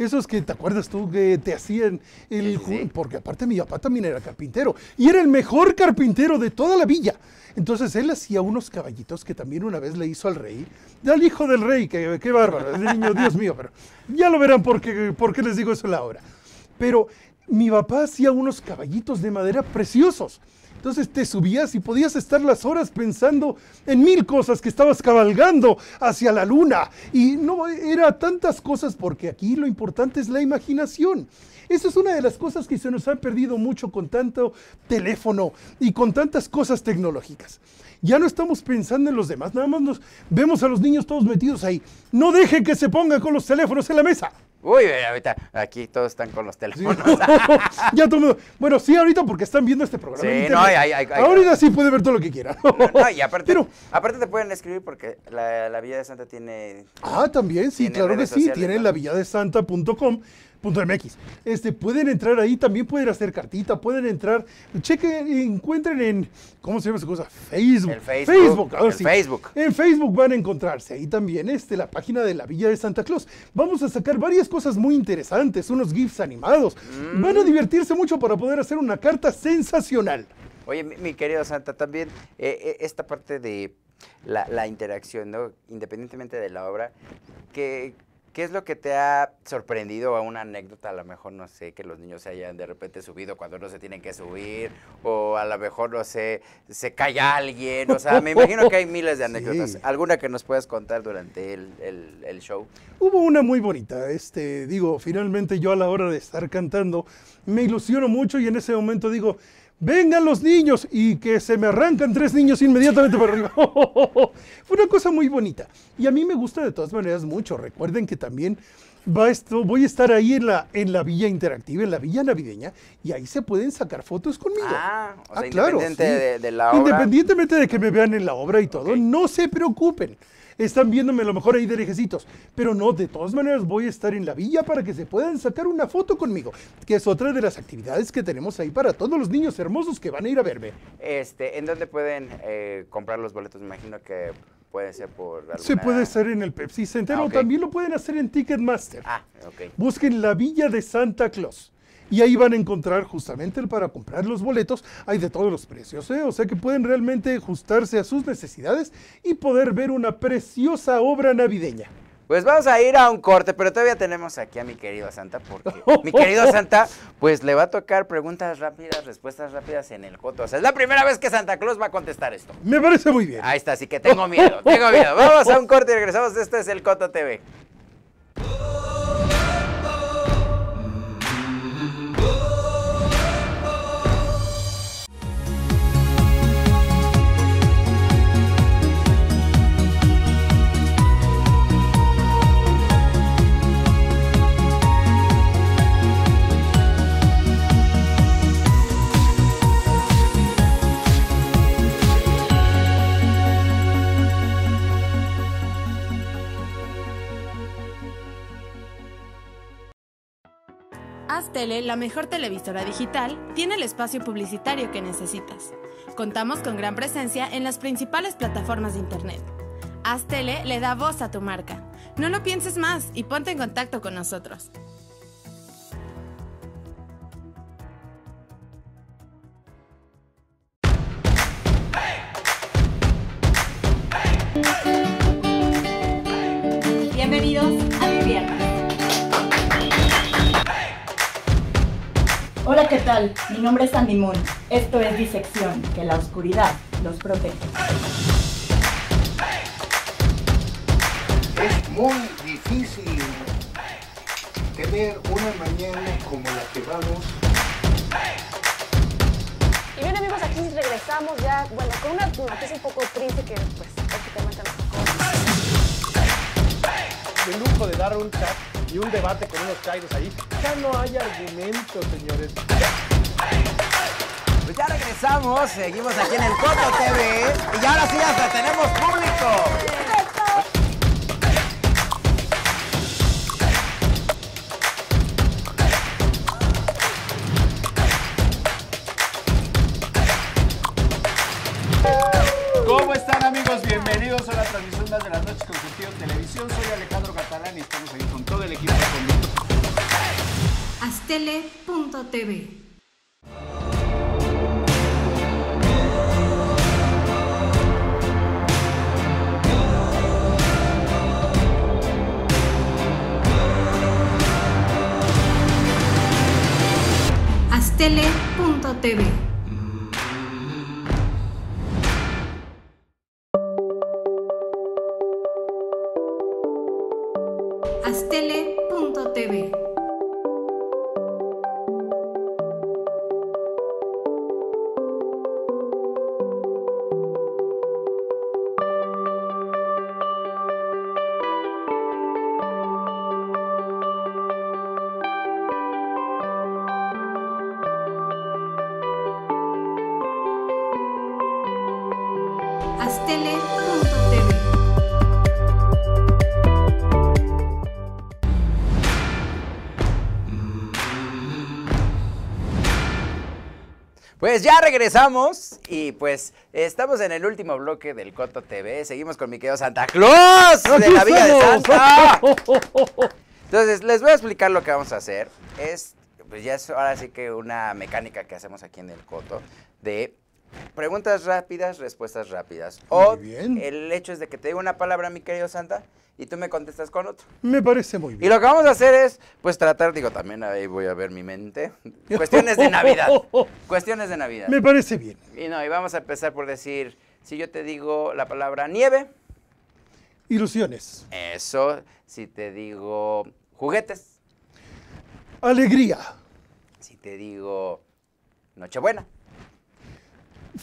Esos que te acuerdas tú que te hacían el. Porque aparte mi papá también era carpintero. Y era el mejor carpintero de toda la villa. Entonces él hacía unos caballitos que también una vez le hizo al rey. Al hijo del rey, que qué bárbaro. El niño, Dios mío, pero ya lo verán porque, qué les digo eso la hora. Pero mi papá hacía unos caballitos de madera preciosos. Entonces te subías y podías estar las horas pensando en mil cosas que estabas cabalgando hacia la luna. Y no era tantas cosas porque aquí lo importante es la imaginación. Esa es una de las cosas que se nos ha perdido mucho con tanto teléfono y con tantas cosas tecnológicas. Ya no estamos pensando en los demás, nada más nos vemos a los niños todos metidos ahí. No dejen que se pongan con los teléfonos en la mesa. Uy, ahorita aquí todos están con los teléfonos. ya todo Bueno, sí, ahorita porque están viendo este programa. Sí, no, ahorita sí puede ver todo lo que quiera. y aparte, aparte te pueden escribir porque la, Villa de Santa tiene. Ah, también, sí, claro que sí. Tienen la villadesanta.com Punto .mx. Este, pueden entrar ahí, también pueden hacer cartita, pueden entrar, chequen, encuentren en, ¿cómo se llama esa cosa? Facebook. Facebook. Facebook, En Facebook van a encontrarse ahí también este, la página de la Villa de Santa Claus. Vamos a sacar varias cosas muy interesantes, unos GIFs animados. Mm. Van a divertirse mucho para poder hacer una carta sensacional. Oye, mi, querido Santa, también eh, eh, esta parte de la, la, interacción, ¿no? Independientemente de la obra, que ¿Qué es lo que te ha sorprendido a una anécdota? A lo mejor, no sé, que los niños se hayan de repente subido cuando no se tienen que subir, o a lo mejor, no sé, se calla alguien. O sea, me imagino que hay miles de anécdotas. ¿Alguna que nos puedas contar durante el, show? Hubo una muy bonita. Este, digo, finalmente yo a la hora de estar cantando me ilusiono mucho y en ese momento digo, vengan los niños y que se me arrancan tres niños inmediatamente para arriba. Fue una cosa muy bonita. Y a mí me gusta de todas maneras mucho. Recuerden que también va esto, voy a estar ahí en la, en la Villa Interactiva, en la Villa Navideña, y ahí se pueden sacar fotos conmigo. Ah, ah claro. de, la obra. Independientemente de que me vean en la obra y todo, no se preocupen están viéndome a lo mejor ahí de Pero no, de todas maneras voy a estar en la villa para que se puedan sacar una foto conmigo, que es otra de las actividades que tenemos ahí para todos los niños hermosos que van a ir a verme. Este, ¿En dónde pueden eh, comprar los boletos? Me imagino que puede ser por Se puede hacer en el Pepsi Center ah, o también lo pueden hacer en Ticketmaster. Ah, ok. Busquen la Villa de Santa Claus. Y ahí van a encontrar justamente para comprar los boletos, hay de todos los precios, ¿eh? o sea que pueden realmente ajustarse a sus necesidades y poder ver una preciosa obra navideña. Pues vamos a ir a un corte, pero todavía tenemos aquí a mi querido Santa, porque mi querido Santa, pues le va a tocar preguntas rápidas, respuestas rápidas en el coto. O sea, es la primera vez que Santa Claus va a contestar esto. Me parece muy bien. Ahí está, así que tengo miedo, tengo miedo. Vamos a un corte y regresamos. Este es el Coto TV. Tele, la mejor televisora digital, tiene el espacio publicitario que necesitas. Contamos con gran presencia en las principales plataformas de Internet. Tele le da voz a tu marca. No lo pienses más y ponte en contacto con nosotros. Bienvenidos a mi Hola, ¿qué tal? Mi nombre es Andy Esto es Disección, que la oscuridad los protege. Es muy difícil tener una mañana como la que vamos. Y bien amigos, aquí regresamos ya, bueno, con una es un poco triste que pues prácticamente los tocó. El lujo de dar un chat y un debate con unos chairos ahí. Ya no hay argumento, señores. Pues ya regresamos, seguimos aquí en el Coto TV y ahora sí hasta tenemos público. ¿Cómo están amigos? Bienvenidos a la transmisión de las noches con tío televisión. Soy Alejandro Catalán y estamos aquí T Bastele Punto Tve Pues ya regresamos y pues estamos en el último bloque del Coto TV. Seguimos con mi querido Santa Claus de la Villa de Santa. Entonces, les voy a explicar lo que vamos a hacer. Es, pues ya es ahora sí que una mecánica que hacemos aquí en el Coto de Preguntas rápidas, respuestas rápidas. O bien. el hecho es de que te digo una palabra, mi querido Santa, y tú me contestas con otro. Me parece muy bien. Y lo que vamos a hacer es, pues tratar, digo, también ahí voy a ver mi mente. Cuestiones de Navidad. Cuestiones de Navidad. Me parece bien. Y no, y vamos a empezar por decir, si yo te digo la palabra nieve. Ilusiones. Eso, si te digo juguetes. Alegría. Si te digo Nochebuena.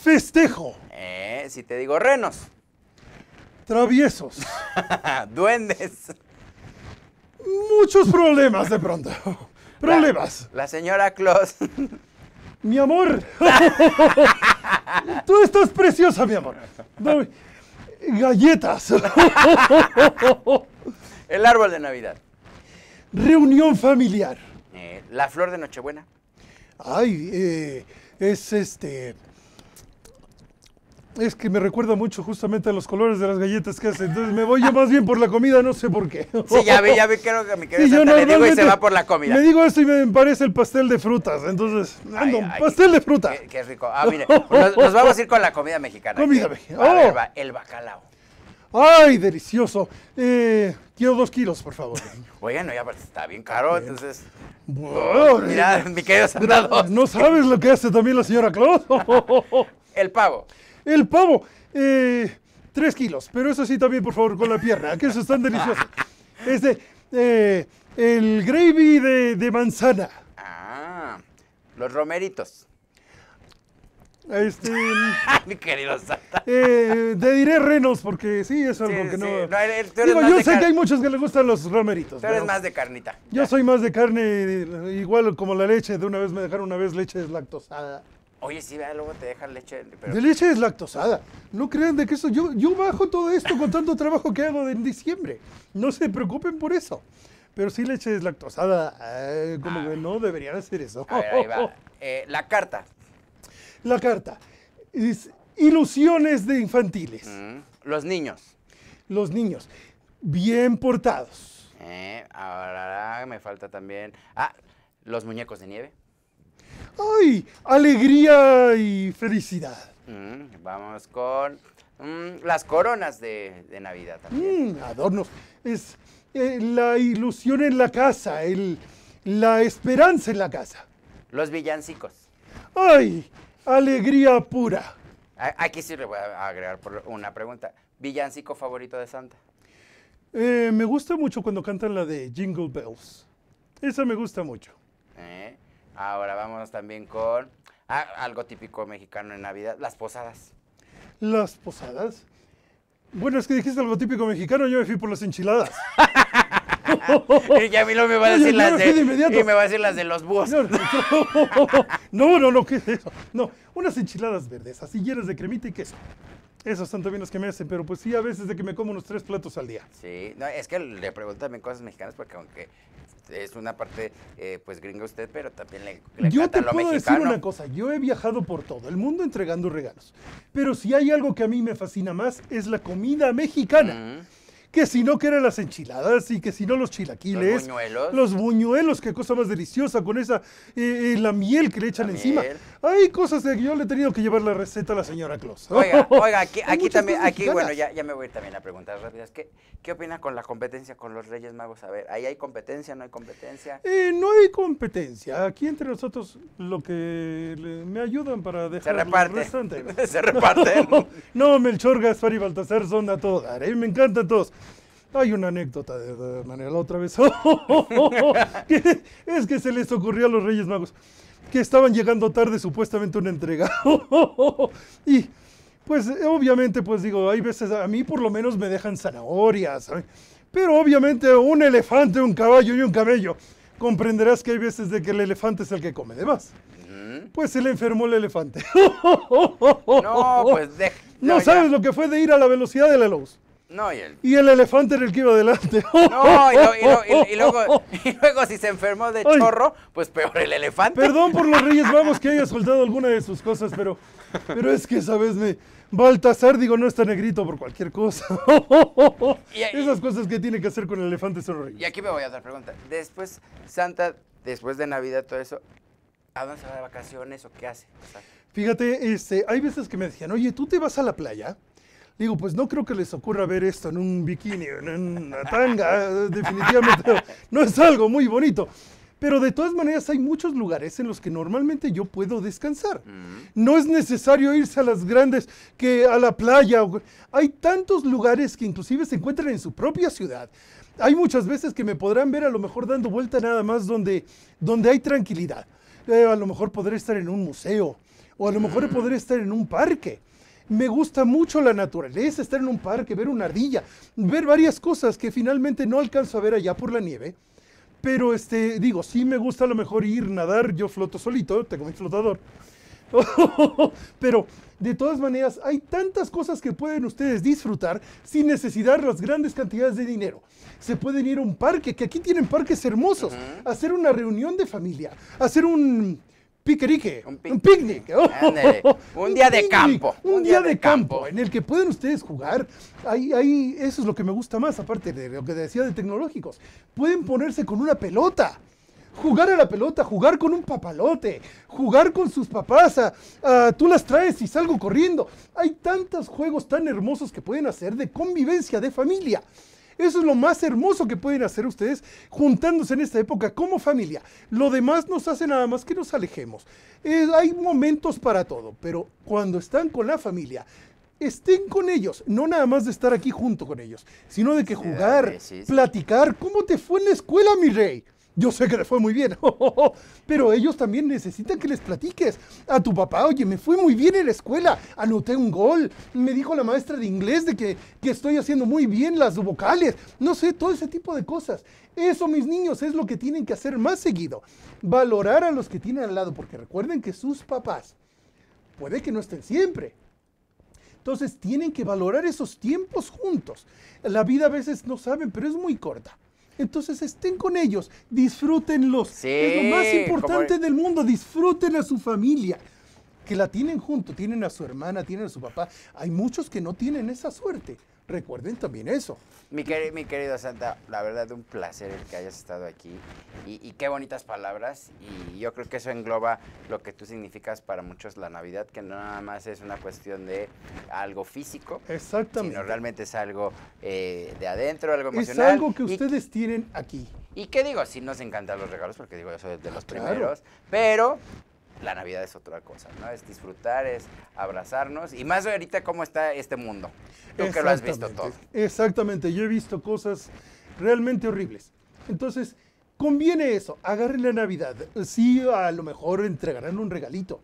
Festejo. Eh, si te digo renos. Traviesos. Duendes. Muchos problemas de pronto. Problemas. La, señora Claus. mi amor. Tú estás preciosa, mi amor. galletas. El árbol de Navidad. Reunión familiar. Eh, la flor de Nochebuena. Ay, eh, es este. Es que me recuerda mucho justamente a los colores de las galletas que hace. Entonces me voy yo más bien por la comida, no sé por qué. Sí, ya ve, ya ve creo que me quedé sí, yo le digo y se va por la comida. Me digo esto y me parece el pastel de frutas. Entonces, ando, pastel de fruta. Qué, rico. Ah, mire, nos, vamos a ir con la comida mexicana. Comida mexicana. Oh. el bacalao. ¡Ay, delicioso! Eh, quiero dos kilos, por favor. Oye, no, ya está bien caro, entonces. mira, mi querido Sandra. No sabes lo que hace también la señora Claus. el pavo. El pavo, eh, tres kilos, pero eso sí también, por favor, con la pierna, que eso es tan delicioso. Este, eh, el gravy de, manzana. Ah, los romeritos. Este, Mi querido Santa. Eh, te diré renos, porque sí, es algo que no. Digo, yo sé que hay muchos que les gustan los romeritos. Tú eres más de carnita. Yo soy más de carne, igual como la leche. De una vez me dejaron una vez leche deslactosada. Oye, sí, luego te dejan leche. Pero... De leche deslactosada. No crean de que eso. Yo, bajo todo esto con tanto trabajo que hago en diciembre. No se preocupen por eso. Pero sí, leche deslactosada. Eh, como que ah. no deberían hacer eso. ahí va. Eh, la carta. La carta. ilusiones de infantiles. Mm, los niños. Los niños. Bien portados. Eh, ahora me falta también. Ah, los muñecos de nieve. ¡Ay! Alegría y felicidad. Mm, vamos con mm, las coronas de, Navidad también. Mm, adornos. Es eh, la ilusión en la casa, el, la esperanza en la casa. Los villancicos. ¡Ay! Alegría pura. Aquí sí le voy a agregar por una pregunta. ¿Villancico favorito de Santa? Eh, me gusta mucho cuando cantan la de Jingle Bells. Esa me gusta mucho. ¿Eh? Ahora vamos también con ah, algo típico mexicano en Navidad, las posadas. Las posadas. Bueno, es que dijiste algo típico mexicano, yo me fui por las enchiladas. y ya a mí no me va a decir las de, las de los búhos. No, no, no, ¿qué es eso? No, unas enchiladas verdes, así llenas de cremita y queso. Esas están también las que me hacen, pero pues sí, a veces de que me como unos tres platos al día. Sí, no, es que le pregunto también cosas mexicanas porque aunque es una parte eh, pues gringa usted, pero también le, Yo te puedo decir una cosa, yo he viajado por todo el mundo entregando regalos, pero si hay algo que a mí me fascina más es la comida mexicana. que si no que eran las enchiladas y que si no los chilaquiles. Los buñuelos. Los buñuelos, qué cosa más deliciosa con esa, eh, eh, la miel que le echan encima. Miel hay cosas de que yo le he tenido que llevar la receta a la señora Claus. Oiga, oiga, aquí, también, aquí, bueno, ya, me voy también a preguntar ¿Qué, opina con la competencia con los Reyes Magos? A ver, ¿ahí hay competencia, no hay competencia? Eh, no hay competencia. Aquí entre nosotros lo que me ayudan para dejar Se reparte. Se reparten. No, Melchor, Gaspar y Baltasar son a todos, ¿eh? me encantan todos. Hay una anécdota de, de Manuel otra vez. es que se les ocurrió a los Reyes Magos que estaban llegando tarde supuestamente una entrega. y pues obviamente, pues digo, hay veces, a mí por lo menos me dejan zanahorias, ¿sabes? pero obviamente un elefante, un caballo y un camello. Comprenderás que hay veces de que el elefante es el que come de más. Pues se le enfermó el elefante. no, pues No sabes lo que fue de ir a la velocidad de la luz y el... elefante era el que iba adelante. No, y, y, luego, si se enfermó de chorro, pues peor el elefante. Perdón por los Reyes Vamos que haya soltado alguna de sus cosas, pero, pero es que sabes me... Baltasar, digo, no está negrito por cualquier cosa. Esas cosas que tiene que hacer con el elefante son reyes Y aquí me voy a dar pregunta. Después, Santa, después de Navidad, todo eso, ¿a dónde se va de vacaciones o qué hace? Fíjate, este, hay veces que me decían, oye, ¿tú te vas a la playa? Digo, pues no creo que les ocurra ver esto en un bikini, en una tanga, definitivamente no es algo muy bonito. Pero de todas maneras hay muchos lugares en los que normalmente yo puedo descansar. Mm. No es necesario irse a las grandes que a la playa. Hay tantos lugares que inclusive se encuentran en su propia ciudad. Hay muchas veces que me podrán ver a lo mejor dando vuelta nada más donde, donde hay tranquilidad. Eh, a lo mejor podré estar en un museo o a lo mejor mm. poder estar en un parque. Me gusta mucho la naturaleza, estar en un parque, ver una ardilla, ver varias cosas que finalmente no alcanzo a ver allá por la nieve. Pero este, digo, sí me gusta a lo mejor ir, nadar, yo floto solito, tengo mi flotador. Pero de todas maneras, hay tantas cosas que pueden ustedes disfrutar sin necesitar las grandes cantidades de dinero. Se pueden ir a un parque, que aquí tienen parques hermosos, hacer una reunión de familia, hacer un, piquerique, un, un picnic, oh, un día de campo, un, día, de campo, en el que pueden ustedes jugar. Ahí, ahí, eso es lo que me gusta más, aparte de lo que decía de tecnológicos. Pueden ponerse con una pelota, jugar a la pelota, jugar con un papalote, jugar con sus papás, tú las traes y salgo corriendo. Hay tantos juegos tan hermosos que pueden hacer de convivencia de familia. Eso es lo más hermoso que pueden hacer ustedes juntándose en esta época como familia. Lo demás nos hace nada más que nos alejemos. hay momentos para todo, pero cuando están con la familia, estén con ellos, no nada más de estar aquí junto con ellos, sino de que jugar, platicar, ¿cómo te fue en la escuela, mi rey? Yo sé que le fue muy bien, pero ellos también necesitan que les platiques. A tu papá, oye, me fue muy bien en la escuela, anoté un gol, me dijo la maestra de inglés de que, que estoy haciendo muy bien las vocales, no sé, todo ese tipo de cosas. Eso, mis niños, es lo que tienen que hacer más seguido. Valorar a los que tienen al lado, porque recuerden que sus papás puede que no estén siempre, entonces tienen que valorar esos tiempos juntos. La vida a veces no saben, pero es muy corta. Entonces estén con ellos, disfrútenlos. es lo más importante del mundo, disfruten a su familia. Que la tienen junto, tienen a su hermana, tienen a su papá. Hay muchos que no tienen esa suerte. Recuerden también eso. Mi querido, Santa, la verdad un placer el que hayas estado aquí y, qué bonitas palabras y yo creo que eso engloba lo que tú significas para muchos la Navidad, que no nada más es una cuestión de algo físico, Exactamente. sino realmente es algo eh, de adentro, algo emocional. Es algo que ustedes tienen aquí. Y qué digo, sí nos encantan los regalos, porque digo, yo soy de los primeros, pero la Navidad es otra cosa, ¿no? Es disfrutar, es abrazarnos y más ahorita cómo está este mundo. lo has visto todo. Exactamente, yo he visto cosas realmente horribles. Entonces, conviene eso, agarren la Navidad. Sí, a lo mejor entregarán un regalito,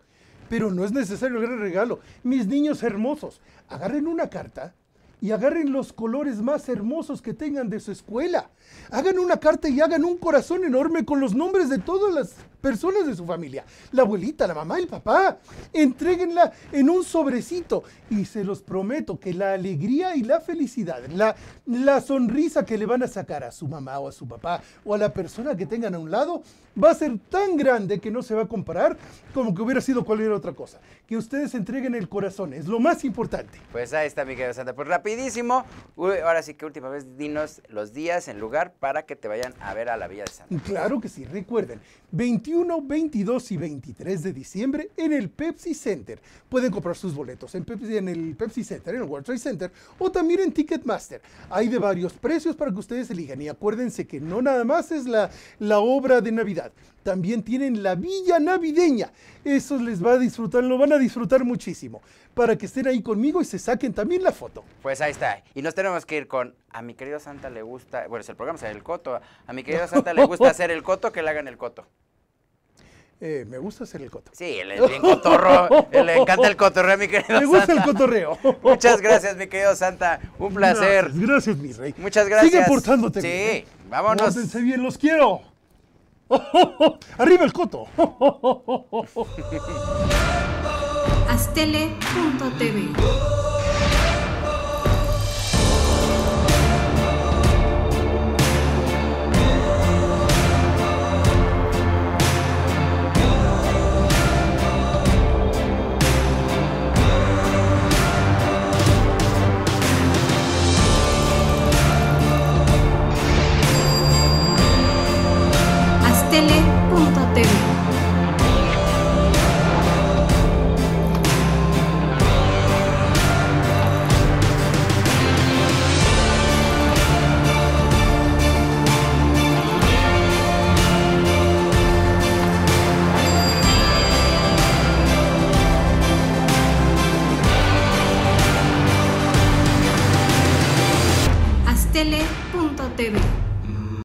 pero no es necesario el regalo. Mis niños hermosos, agarren una carta y agarren los colores más hermosos que tengan de su escuela. Hagan una carta y hagan un corazón enorme con los nombres de todas las personas de su familia, la abuelita, la mamá, el papá. entreguenla en un sobrecito y se los prometo que la alegría y la felicidad, la, la sonrisa que le van a sacar a su mamá o a su papá o a la persona que tengan a un lado va a ser tan grande que no se va a comparar como que hubiera sido cualquier otra cosa. Que ustedes entreguen el corazón, es lo más importante. Pues ahí está, mi querido Santa. Pues rapidísimo, ahora sí que última vez, dinos los días, en lugar para que te vayan a ver a la Villa de Santa. Claro que sí, recuerden, 21 21, 22 y 23 de diciembre en el Pepsi Center. Pueden comprar sus boletos en, el Pepsi Center, en el World Trade Center o también en Ticketmaster. Hay de varios precios para que ustedes elijan y acuérdense que no nada más es la, la obra de Navidad. También tienen la Villa Navideña. Eso les va a disfrutar, lo van a disfrutar muchísimo. Para que estén ahí conmigo y se saquen también la foto. Pues ahí está. Y nos tenemos que ir con a mi querido Santa le gusta, bueno, es el programa, es el coto. A mi querido Santa le gusta hacer el coto, que le hagan el coto. Eh, me gusta hacer el coto Sí, él es bien cotorro. le encanta el cotorreo, mi querido Santa. Me gusta el cotorreo. Muchas gracias, mi querido Santa. Un placer. Gracias, mi rey. Muchas gracias. Sigue portándote. Sí, vámonos. Pórtense bien, los quiero. Arriba el coto. Astele.tv